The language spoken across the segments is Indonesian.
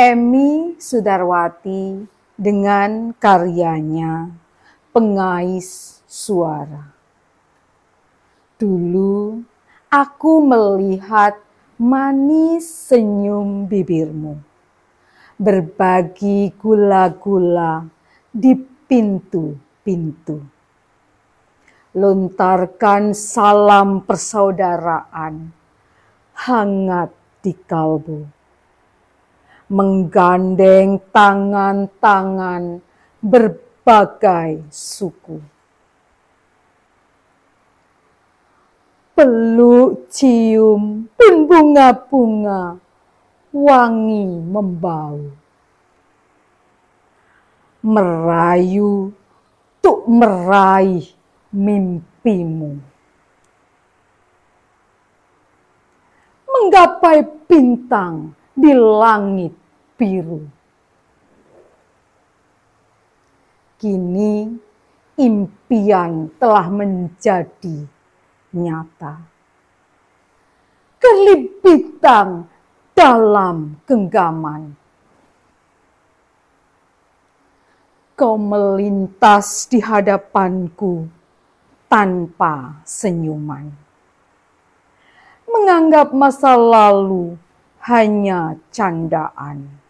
Emi Sudarwati dengan karyanya Pengais Suara. Dulu aku melihat manis senyum bibirmu, berbagi gula-gula di pintu-pintu. Lontarkan salam persaudaraan hangat di kalbu menggandeng tangan-tangan berbagai suku. Peluk cium pun bunga-bunga wangi membau. Merayu untuk meraih mimpimu. Menggapai bintang di langit biru. Kini impian telah menjadi nyata. Kelipitan dalam genggaman. Kau melintas di hadapanku tanpa senyuman. Menganggap masa lalu hanya candaan.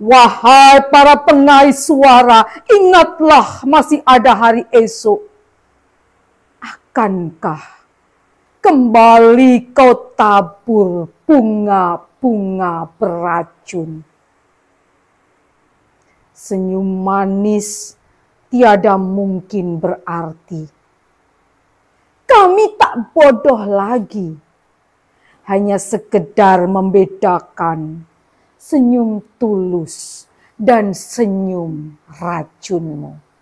Wahai para pengais suara, ingatlah masih ada hari esok. Akankah kembali kau tabur bunga-bunga beracun? Senyum manis tiada mungkin berarti. Kami tak bodoh lagi, hanya sekedar membedakan senyum tulus dan senyum racunmu.